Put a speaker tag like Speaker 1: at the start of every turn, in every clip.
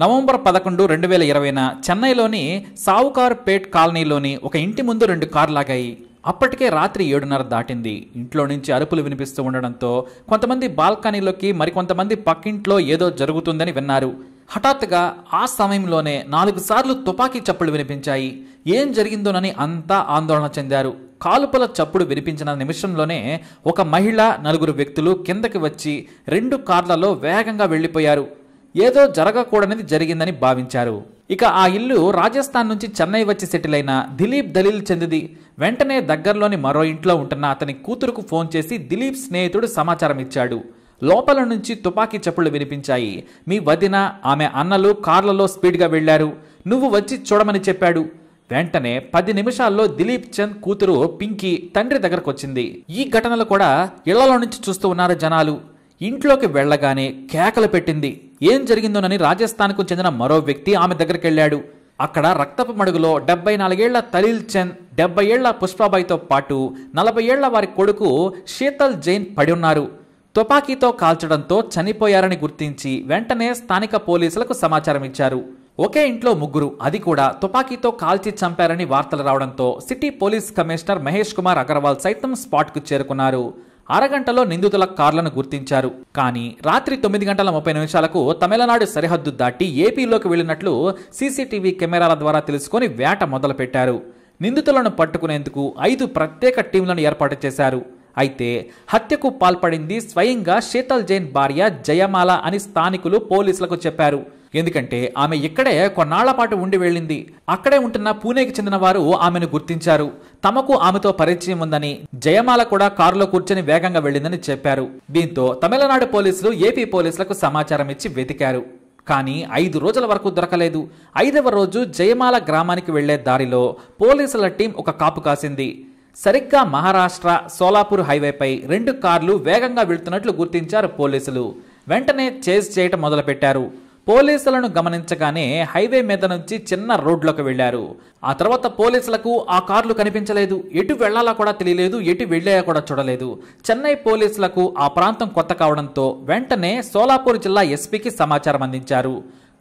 Speaker 1: November పదకొండు రెండు వేల ఇరవైన చెన్నైలోని సావుకార్ పేట్ కాలనీలోని ఒక ఇంటి ముందు రెండు కార్లాగాయి అప్పటికే రాత్రి ఏడున్నర దాటింది ఇంట్లో నుంచి అరుపులు వినిపిస్తూ ఉండడంతో కొంతమంది బాల్కనీలోకి మరికొంతమంది పక్కింట్లో ఏదో జరుగుతుందని విన్నారు హఠాత్తుగా ఆ సమయంలోనే నాలుగు సార్లు తుపాకీ చప్పులు వినిపించాయి ఏం జరిగిందోనని అంతా ఆందోళన చెందారు కాలుపల చప్పుడు వినిపించిన నిమిషంలోనే ఒక మహిళ నలుగురు వ్యక్తులు కిందకి వచ్చి రెండు కార్లలో వేగంగా వెళ్ళిపోయారు ఏదో జరగకూడనిది జరిగిందని భావించారు ఇక ఆ ఇల్లు రాజస్థాన్ నుంచి చెన్నై వచ్చి సెటిల్ అయిన దిలీప్ దలీల్ చెందిది వెంటనే దగ్గరలోని మరో ఇంట్లో ఉంటున్న అతని కూతురుకు ఫోన్ చేసి దిలీప్ స్నేహితుడు సమాచారం ఇచ్చాడు లోపల నుంచి తుపాకీ చప్పుళ్లు వినిపించాయి మీ వదిన ఆమె అన్నలు కార్లలో స్పీడ్గా వెళ్లారు నువ్వు వచ్చి చూడమని చెప్పాడు వెంటనే పది నిమిషాల్లో దిలీప్ చంద్ కూతురు పింకీ తండ్రి దగ్గరకు వచ్చింది ఈ ఘటనలు కూడా ఇళ్లలో నుంచి చూస్తూ ఉన్నారు జనాలు ఇంట్లోకి వెళ్ళగానే కేకలు పెట్టింది ఏం జరిగిందోనని రాజస్థాన్కు చెందిన మరో వ్యక్తి ఆమె దగ్గరికి వెళ్ళాడు అక్కడ రక్తపు మడుగులో డెబ్బై నాలుగేళ్ల తలీల్ చంద్ డెబ్బై ఏళ్ల పుష్పాబాయితో పాటు నలభై ఏళ్ల వారి కొడుకు శీతల్ జైన్ పడి ఉన్నారు తుపాకీతో కాల్చడంతో చనిపోయారని గుర్తించి వెంటనే స్థానిక పోలీసులకు సమాచారం ఇచ్చారు ఒకే ఇంట్లో ముగ్గురు అది కూడా తుపాకీతో కాల్చి చంపారని వార్తలు రావడంతో city police commissioner Mahesh Kumar Agarwal సైతం స్పాట్కు చేరుకున్నారు అరగంటలో నిందితుల కార్లను గుర్తించారు కానీ రాత్రి తొమ్మిది గంటల ముప్పై నిమిషాలకు తమిళనాడు సరిహద్దు దాటి ఏపీలోకి వెళ్లినట్లు సీసీటీవీ కెమెరాల ద్వారా తెలుసుకుని వేట మొదలుపెట్టారు నిందితులను పట్టుకునేందుకు ఐదు ప్రత్యేక టీంలను ఏర్పాటు చేశారు అయితే హత్యకు పాల్పడింది స్వయంగా శీతల్ జైన్ భార్య జయమాల అని స్థానికులు పోలీసులకు చెప్పారు ఎందుకంటే ఆమె ఇక్కడే కొన్నాళ్ల పాటు ఉండి వెళ్ళింది అక్కడే ఉంటున్న పూణేకి చెందిన వారు ఆమెను గుర్తించారు తమకు ఆమెతో పరిచయం ఉందని జయమాల కూడా కారులో కూర్చొని వేగంగా వెళ్లిందని చెప్పారు దీంతో తమిళనాడు పోలీసులు ఏపీ పోలీసులకు సమాచారం ఇచ్చి వెతికారు కానీ ఐదు రోజుల వరకు దొరకలేదు ఐదవ రోజు జయమాల గ్రామానికి వెళ్లే దారిలో పోలీసుల టీం ఒక కాపు కాసింది సరిగ్గా మహారాష్ట్ర సోలాపూర్ హైవేపై రెండు కార్లు వేగంగా వెళుతున్నట్లు గుర్తించారు పోలీసులు వెంటనే చేజ్ చేయటం మొదలుపెట్టారు పోలీసులను గమనించగానే హైవే మీద నుంచి చిన్న రోడ్లోకి వెళ్లారు ఆ తర్వాత పోలీసులకు ఆ కార్లు కనిపించలేదు ఎటు వెళ్లాలా కూడా తెలియలేదు ఎటు వెళ్లాయా కూడా చూడలేదు చెన్నై పోలీసులకు ఆ ప్రాంతం కొత్త కావడంతో వెంటనే సోలాపూర్ జిల్లా ఎస్పీకి సమాచారం అందించారు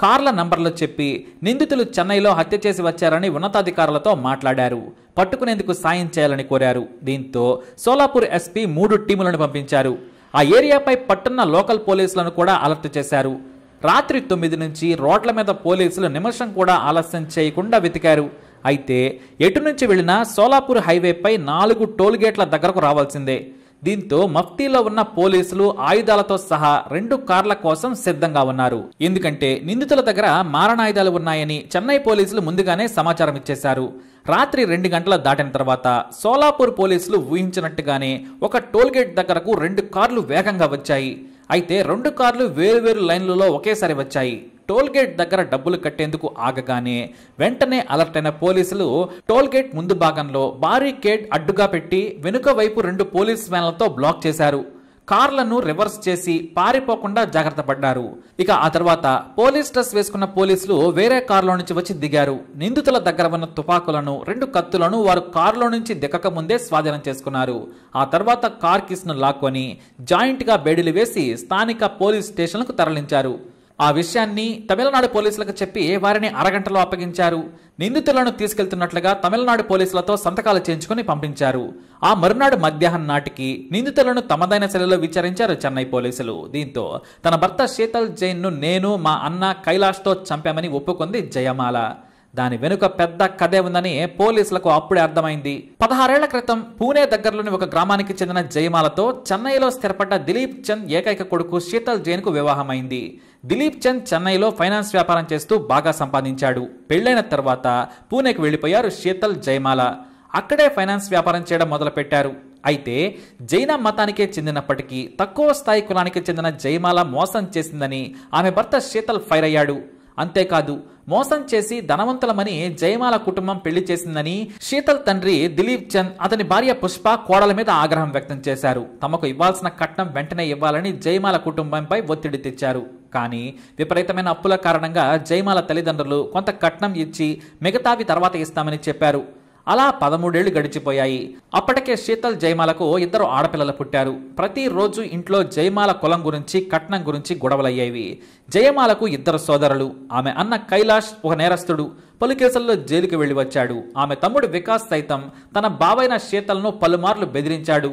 Speaker 1: కార్ల నంబర్లు చెప్పి నిందితులు చెన్నైలో హత్య చేసి వచ్చారని ఉన్నతాధికారులతో మాట్లాడారు పట్టుకునేందుకు సాయం చేయాలని కోరారు దీంతో సోలాపూర్ ఎస్పీ మూడు టీములను పంపించారు ఆ ఏరియాపై పట్టున్న లోకల్ పోలీసులను కూడా అలర్ట్ చేశారు రాత్రి తొమ్మిది నుంచి రోడ్ల మీద పోలీసులు నిమిషం కూడా ఆలస్యం చేయకుండా వెతికారు అయితే ఎటు నుంచి వెళ్లినా సోలాపూర్ హైవేపై నాలుగు టోల్గేట్ల దగ్గరకు రావాల్సిందే దీంతో మఫ్తీలో ఉన్న పోలీసులు ఆయుధాలతో సహా రెండు కార్ల కోసం సిద్ధంగా ఉన్నారు ఎందుకంటే నిందితుల దగ్గర మారణాయుధాలు ఉన్నాయని చెన్నై పోలీసులు ముందుగానే సమాచారం ఇచ్చేశారు రాత్రి రెండు గంటల దాటిన తర్వాత సోలాపూర్ పోలీసులు ఊహించినట్టుగానే ఒక టోల్గేట్ దగ్గరకు రెండు కార్లు వేగంగా వచ్చాయి అయితే రెండు కార్లు వేరువేరు లైన్లలో ఒకేసారి వచ్చాయి టోల్ గేట్ దగ్గర డబ్బులు కట్టేందుకు ఆగగానే వెంటనే అలర్ట్ అయిన పోలీసులు టోల్ గేట్ ముందు భాగంలో భారీ కేట్ అడ్డుగా పెట్టి వెనుక వైపు రెండు పోలీస్ వ్యాన్లతో బ్లాక్ చేశారు కార్లను రివర్స్ చేసి పారిపోకుండా జాగ్రత్త పడ్డారు ఇక ఆ తర్వాత పోలీస్ డ్రెస్ వేసుకున్న పోలీసులు వేరే కారులో నుంచి వచ్చి దిగారు నిందితుల దగ్గర ఉన్న తుపాకులను రెండు కత్తులను వారు కారులో నుంచి దిక్కక ముందే స్వాధీనం చేసుకున్నారు ఆ తర్వాత కార్ కిస్ను లాక్కొని జాయింట్గా బేడీలు వేసి స్థానిక పోలీస్ స్టేషన్లకు తరలించారు ఆ విషయాన్ని తమిళనాడు పోలీసులకు చెప్పి వారిని అరగంటలో అప్పగించారు నిందితులను తీసుకెళ్తున్నట్లుగా తమిళనాడు పోలీసులతో సంతకాలు చేయించుకుని పంపించారు ఆ మరునాడు మధ్యాహ్నం నాటికి నిందితులను తమదైన శైలిలో విచారించారు చెన్నై పోలీసులు దీంతో తన భర్త శీతల్ జైన్ను నేను మా అన్న కైలాష్తో చంపామని ఒప్పుకుంది జయమాల దాని వెనుక పెద్ద కథే ఉందని పోలీసులకు అప్పుడే అర్థమైంది పదహారేళ్ల క్రితం పూణే దగ్గరలోని ఒక గ్రామానికి చెందిన జయమాలతో చెన్నైలో స్థిరపడ్డ దిలీప్ చంద్ ఏకైక కొడుకు శీతల్ జైన్కు వివాహమైంది దిలీప్ చంద్ చెన్నైలో ఫైనాన్స్ వ్యాపారం చేస్తూ బాగా సంపాదించాడు పెళ్లైన తర్వాత పూణేకు వెళ్లిపోయారు శీతల్ జయమాల అక్కడే ఫైనాన్స్ వ్యాపారం చేయడం మొదలుపెట్టారు అయితే జైన మతానికే చెందినప్పటికీ తక్కువ స్థాయి కులానికి చెందిన జయమాల మోసం చేసిందని ఆమె భర్త శీతల్ ఫైర్ అయ్యాడు అంతేకాదు మోసం చేసి ధనవంతులమని జయమాల కుటుంబం పెళ్లి చేసిందని శీతల్ తండ్రి దిలీప్ చంద్ అతని భార్య పుష్ప కోడల మీద ఆగ్రహం వ్యక్తం చేశారు తమకు ఇవ్వాల్సిన కట్నం వెంటనే ఇవ్వాలని జయమాల కుటుంబంపై ఒత్తిడి తెచ్చారు కానీ విపరీతమైన అప్పుల కారణంగా జయమాల తల్లిదండ్రులు కొంత కట్నం ఇచ్చి మిగతావి తర్వాత ఇస్తామని చెప్పారు అలా పదమూడేళ్లు గడిచిపోయాయి అప్పటికే శీతల్ జయమాలకు ఇద్దరు ఆడపిల్లలు పుట్టారు ప్రతిరోజు ఇంట్లో జయమాల కులం గురించి కట్నం గురించి గొడవలయ్యేవి జయమాలకు ఇద్దరు సోదరులు ఆమె అన్న కైలాష్ ఒక నేరస్తుడు పలు కేసుల్లో జైలుకి వెళ్లి వచ్చాడు ఆమె తమ్ముడు వికాస్ సైతం తన బావైన శీతల్ను పలుమార్లు బెదిరించాడు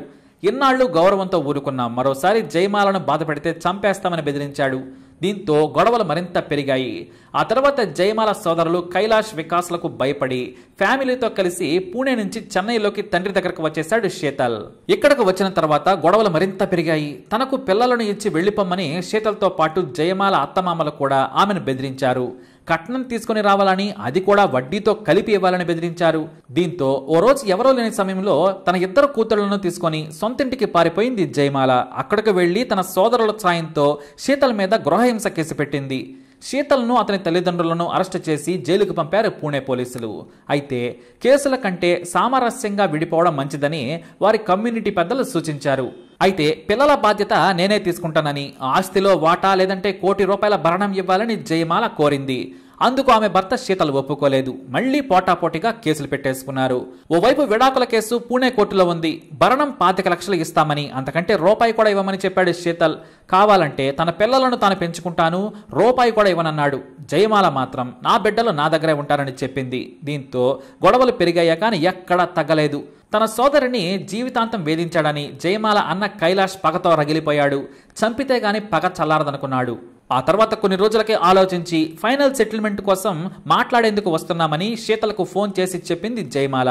Speaker 1: ఎన్నాళ్లు గౌరవంతో ఊరుకున్న మరోసారి జయమాలను బాధపెడితే చంపేస్తామని బెదిరించాడు దీంతో గొడవలు మరింత పెరిగాయి ఆ తర్వాత జయమాల సోదరులు కైలాష్ వికాస్లకు భయపడి ఫ్యామిలీతో కలిసి పూణే నుంచి చెన్నైలోకి తండ్రి దగ్గరకు వచ్చేశాడు శీతల్ ఇక్కడకు వచ్చిన తర్వాత గొడవలు మరింత పెరిగాయి తనకు పిల్లలను ఇచ్చి వెళ్ళిపోమ్మని శీతల్తో పాటు జయమాల అత్తమామలు కూడా ఆమెను బెదిరించారు కట్నం తీసుకుని రావాలని అది కూడా వడ్డీతో కలిపి ఇవ్వాలని బెదిరించారు దీంతో ఓ రోజు ఎవరో లేని సమయంలో తన ఇద్దరు కూతుళ్లను తీసుకుని సొంతింటికి పారిపోయింది జయమాల అక్కడికి వెళ్లి తన సోదరుల సాయంతో శీతల మీద గృహహింస కేసు పెట్టింది శీతల్ను అతని తల్లిదండ్రులను అరెస్టు చేసి జైలుకు పంపారు పూణే పోలీసులు అయితే కేసుల కంటే సామరస్యంగా విడిపోవడం మంచిదని వారి కమ్యూనిటీ పెద్దలు సూచించారు అయితే పిల్లల బాధ్యత నేనే తీసుకుంటానని ఆస్తిలో వాటా లేదంటే కోటి రూపాయల భరణం ఇవ్వాలని జయమాల కోరింది అందుకు ఆమె భర్త శీతలు ఒప్పుకోలేదు మళ్లీ పోటాపోటీగా కేసులు పెట్టేసుకున్నారు ఓవైపు విడాకుల కేసు పూణే కోర్టులో ఉంది భరణం పాతిక లక్షలు ఇస్తామని అంతకంటే రూపాయి కూడా ఇవ్వమని చెప్పాడు శీతల్ కావాలంటే తన పిల్లలను తాను పెంచుకుంటాను రూపాయి కూడా ఇవ్వనన్నాడు జయమాల మాత్రం నా బిడ్డలు నా దగ్గరే ఉంటారని చెప్పింది దీంతో గొడవలు పెరిగాయా కానీ ఎక్కడా తగ్గలేదు తన సోదరిని జీవితాంతం వేధించాడని జయమాల అన్న కైలాష్ పగతో రగిలిపోయాడు చంపితే గాని పగ చల్లారదనుకున్నాడు ఆ తర్వాత కొన్ని రోజులకే ఆలోచించి ఫైనల్ సెటిల్మెంట్ కోసం మాట్లాడేందుకు వస్తున్నామని శీతలకు ఫోన్ చేసి చెప్పింది జయమాల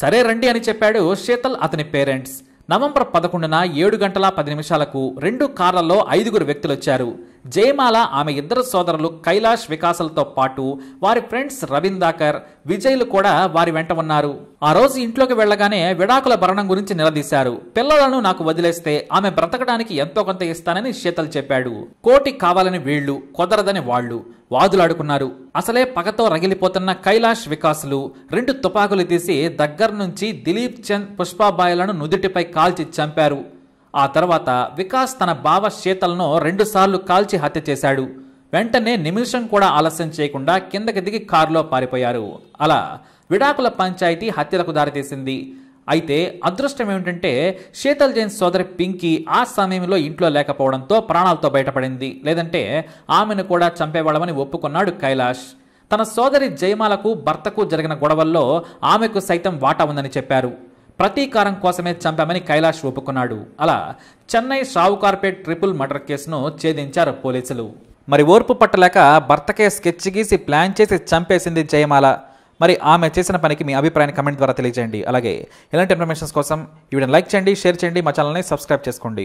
Speaker 1: సరే రండి అని చెప్పాడు శీతల్ అతని పేరెంట్స్ నవంబర్ పదకొండున ఏడు గంటల పది నిమిషాలకు రెండు కార్లలో ఐదుగురు వ్యక్తులు వచ్చారు జయమాల ఆమె ఇద్దరు సోదరులు కైలాష్ వికాసలతో పాటు వారి ఫ్రెండ్స్ రవీందాకర్ విజయ్లు కూడా వారి వెంట ఉన్నారు ఆ రోజు ఇంట్లోకి వెళ్లగానే విడాకుల భరణం గురించి నిలదీశారు పిల్లలను నాకు వదిలేస్తే ఆమె బ్రతకడానికి ఎంతో కొంత ఇస్తానని శీతల్ చెప్పాడు కోటి కావాలని వీళ్లు కుదరదని వాళ్ళు వాదులాడుకున్నారు అసలే పగతో రగిలిపోతున్న కైలాష్ వికాసులు రెండు తుపాకులు తీసి దగ్గర నుంచి దిలీప్ చంద్ పుష్పాబాయలను నుదుటిపై కాల్చి చంపారు ఆ తర్వాత వికాస్ తన బావ శీతలను రెండుసార్లు కాల్చి హత్య చేశాడు వెంటనే నిమిషం కూడా ఆలస్యం చేయకుండా కిందకి దిగి కారులో పారిపోయారు అలా విడాకుల పంచాయతీ హత్యలకు దారితీసింది అయితే అదృష్టం ఏమిటంటే శీతల్ జైన్ సోదరి పింకీ ఆ సమయంలో ఇంట్లో లేకపోవడంతో ప్రాణాలతో బయటపడింది లేదంటే ఆమెను కూడా చంపేవాళ్ళమని ఒప్పుకున్నాడు కైలాష్ తన సోదరి జయమాలకు భర్తకు జరిగిన గొడవల్లో ఆమెకు సైతం వాటా ఉందని చెప్పారు ప్రతీకారం కోసమే చంపామని కైలాష్ ఒప్పుకున్నాడు అలా Chennai Sowcarpet triple murder కేసును ఛేదించారు పోలీసులు మరి ఓర్పు పట్టలేక భర్తకే స్కెచ్ గీసి ప్లాన్ చేసి చంపేసింది జయమాల మరి ఆమె చేసిన పనికి మీ అభిప్రాయాన్ని కమెంట్ ద్వారా తెలియజేయండి అలాగే ఇలాంటి ఇన్ఫర్మేషన్స్ కోసం ఈ వీడియోని లైక్ చేయండి షేర్ చేయండి మా ఛానల్ని సబ్స్క్రైబ్ చేసుకోండి